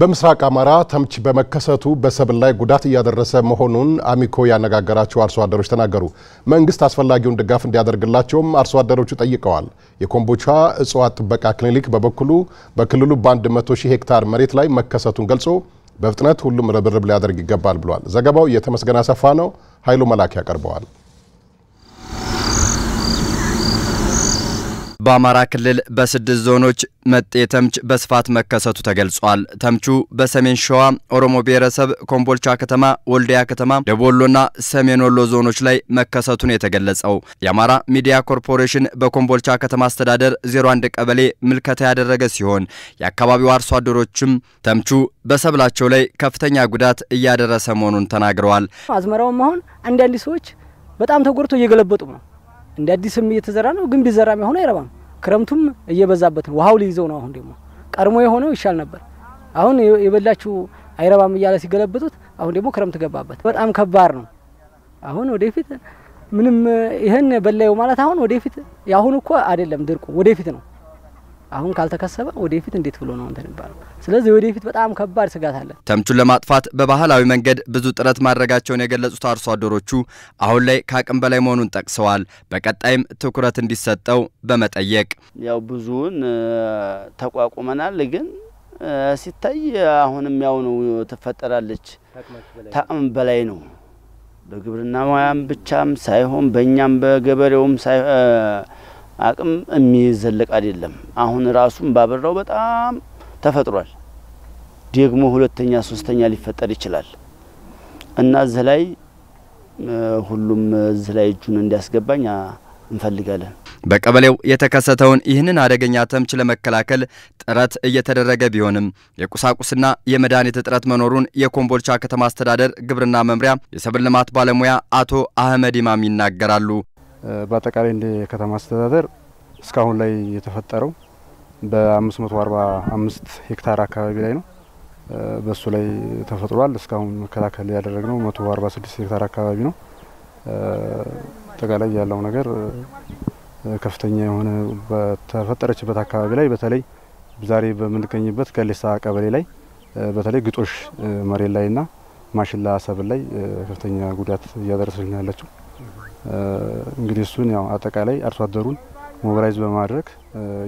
በምስራቅ አማራ ተምች በመከሰቱ በሰብል ላይ ጉዳት እያደረሰ መሆኑን አሚኮ ያነጋገራቸው አርሶ አደሮች ተናገሩ። መንግስት አስፈላጊውን ድጋፍ እንዲያደርግላቸውም አርሶ አደሮቹ ጠይቀዋል። የኮምቦቻ እጽዋት ጥበቃ ክሊኒክ በበኩሉ በክልሉ በ100 ሺህ ሄክታር መሬት ላይ መከሰቱን ገልጾ በፍጥነት ሁሉም ርብርብ ሊያደርግ ይገባል ብሏል። ዘገባው የተመስገን አሰፋ ነው። ኃይሉ መላክ ያቀርበዋል። በአማራ ክልል በስድስት ዞኖች መጤ ተምች በስፋት መከሰቱ ተገልጿል። ተምቹ በሰሜን ሸዋ ኦሮሞ ብሔረሰብ ኮምቦልቻ ከተማ፣ ወልዲያ ከተማ፣ ደቡብ ወሎና ሰሜን ወሎ ዞኖች ላይ መከሰቱን የተገለጸው የአማራ ሚዲያ ኮርፖሬሽን በኮምቦልቻ ከተማ አስተዳደር 01 ቀበሌ ምልከታ ያደረገ ሲሆን የአካባቢው አርሶ አደሮችም ተምቹ በሰብላቸው ላይ ከፍተኛ ጉዳት እያደረሰ መሆኑን ተናግረዋል። አዝመራውም አሁን አንዳንድ ሰዎች በጣም ተጎድቶ እየገለበጡ ነው። እንደ አዲስም እየተዘራ ነው፣ ግን ቢዘራም የሆነ አይረባም። ክረምቱም እየበዛበት ነው፣ ውሃው ሊይዘው ነው። አሁን ደግሞ ቀድሞ የሆነው ይሻል ነበር። አሁን የበላችው አይረባም እያለ ሲገለብጡት፣ አሁን ደግሞ ክረምት ገባበት። በጣም ከባድ ነው። አሁን ወደፊት ምንም ይህን በላዩ ማለት አሁን ወደፊት የአሁኑ እኮ አይደለም ድርቁ፣ ወደፊት ነው። አሁን ካልተከሰበ ወደፊት እንዴት ብሎ ነው እንትን ይባላል። ስለዚህ ወደፊት በጣም ከባድ ስጋት አለ። ተምቹን ለማጥፋት በባህላዊ መንገድ ብዙ ጥረት ማድረጋቸውን የገለጹት አርሶ አደሮቹ አሁን ላይ ከአቅም በላይ መሆኑን ጠቅሰዋል። በቀጣይም ትኩረት እንዲሰጠው በመጠየቅ ያው ብዙውን ተቋቁመናል፣ ግን ሲታይ አሁንም ያው ነው ትፈጠራለች። ታቅም በላይ ነው። በግብርና ሙያም ብቻም ሳይሆን በእኛም በገበሬውም አቅም የሚዘልቅ አይደለም። አሁን ራሱን ባበራው በጣም ተፈጥሯል። ደግሞ ሁለተኛ ሶስተኛ ሊፈጠር ይችላል እና እዚህ ላይ ሁሉም እዚህ ላይ እጁን እንዲያስገባኝ እንፈልጋለን። በቀበሌው የተከሰተውን ይህንን አደገኛ ተምች ለመከላከል ጥረት እየተደረገ ቢሆንም የቁሳቁስና የመድኃኒት እጥረት መኖሩን የኮምቦልቻ ከተማ አስተዳደር ግብርና መምሪያ የሰብል ልማት ባለሙያ አቶ አህመድ ኢማም ይናገራሉ። በአጠቃላይ እንደ ከተማ አስተዳደር እስካሁን ላይ የተፈጠረው በ545 ሄክታር አካባቢ ላይ ነው። በሱ ላይ ተፈጥሯል። እስካሁን መከላከል ያደረግነው 146 ሄክታር አካባቢ ነው። አጠቃላይ ያለው ነገር ከፍተኛ የሆነ በተፈጠረችበት አካባቢ ላይ በተለይ ዛሬ በምንገኝበት ከሌሳ ቀበሌ ላይ በተለይ ግጦሽ መሬት ላይና ማሽላ ሰብል ላይ ከፍተኛ ጉዳት እያደረሰች ነው ያለችው። እንግዲህ እሱን ያው አጠቃላይ አርሶ አደሩን ሞብራይዝ በማድረግ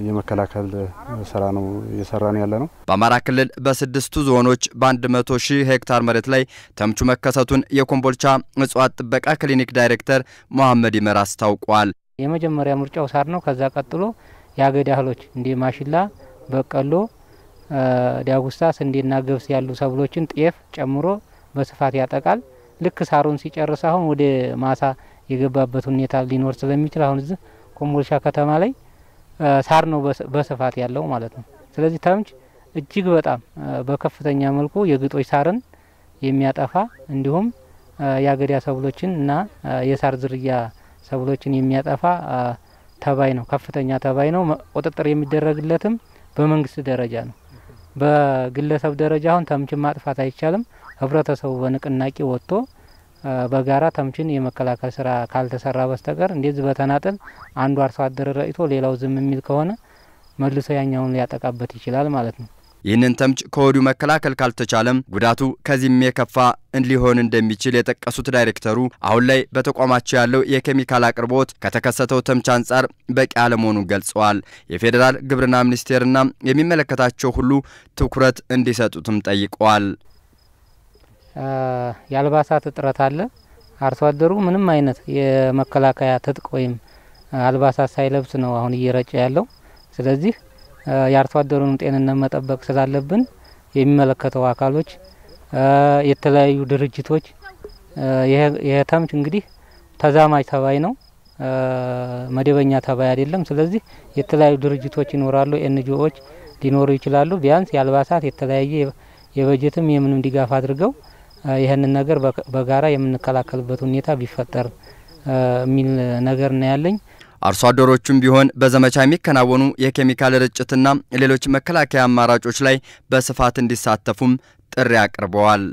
የመከላከል ስራ ነው እየሰራ ነው ያለ ነው። በአማራ ክልል በስድስቱ ዞኖች በአንድ መቶ ሺህ ሄክታር መሬት ላይ ተምቹ መከሰቱን የኮምቦልቻ እጽዋት ጥበቃ ክሊኒክ ዳይሬክተር መሐመድ ይመር አስታውቋል። የመጀመሪያ ምርጫው ሳር ነው። ከዛ ቀጥሎ የአገዳ እህሎች እንደ ማሽላ፣ በቀሎ፣ ዳጉሳ፣ ስንዴና ገብስ ያሉ ሰብሎችን ጤፍ ጨምሮ በስፋት ያጠቃል። ልክ ሳሩን ሲጨርስ አሁን ወደ ማሳ የገባበት ሁኔታ ሊኖር ስለሚችል አሁን እዚህ ኮምቦልቻ ከተማ ላይ ሳር ነው በስፋት ያለው ማለት ነው። ስለዚህ ተምች እጅግ በጣም በከፍተኛ መልኩ የግጦሽ ሳርን የሚያጠፋ እንዲሁም የአገዳ ሰብሎችን እና የሳር ዝርያ ሰብሎችን የሚያጠፋ ተባይ ነው። ከፍተኛ ተባይ ነው። ቁጥጥር የሚደረግለትም በመንግስት ደረጃ ነው። በግለሰብ ደረጃ አሁን ተምችን ማጥፋት አይቻልም። ህብረተሰቡ በንቅናቄ ወጥቶ በጋራ ተምችን የመከላከል ስራ ካልተሰራ በስተቀር እንደዚህ በተናጠል አንዱ አርሶ አደር ረጭቶ ሌላው ዝም የሚል ከሆነ መልሶ ያኛውን ሊያጠቃበት ይችላል ማለት ነው። ይህንን ተምች ከወዲሁ መከላከል ካልተቻለም ጉዳቱ ከዚህም የከፋ ሊሆን እንደሚችል የጠቀሱት ዳይሬክተሩ አሁን ላይ በተቋማቸው ያለው የኬሚካል አቅርቦት ከተከሰተው ተምች አንጻር በቂ አለመሆኑን ገልጸዋል። የፌዴራል ግብርና ሚኒስቴርና የሚመለከታቸው ሁሉ ትኩረት እንዲሰጡትም ጠይቀዋል። የአልባሳት እጥረት አለ። አርሶ አደሩ ምንም አይነት የመከላከያ ትጥቅ ወይም አልባሳት ሳይለብስ ነው አሁን እየረጨ ያለው። ስለዚህ የአርሶ አደሩን ጤንነት መጠበቅ ስላለብን የሚመለከተው አካሎች፣ የተለያዩ ድርጅቶች የተምች እንግዲህ ተዛማጅ ተባይ ነው፣ መደበኛ ተባይ አይደለም። ስለዚህ የተለያዩ ድርጅቶች ይኖራሉ፣ ኤንጂኦዎች ሊኖሩ ይችላሉ። ቢያንስ የአልባሳት የተለያየ የበጀትም የምንም ድጋፍ አድርገው ይህንን ነገር በጋራ የምንከላከልበት ሁኔታ ቢፈጠር የሚል ነገር ነው ያለኝ። አርሶ አደሮቹም ቢሆን በዘመቻ የሚከናወኑ የኬሚካል ርጭትና ሌሎች መከላከያ አማራጮች ላይ በስፋት እንዲሳተፉም ጥሪ አቅርበዋል።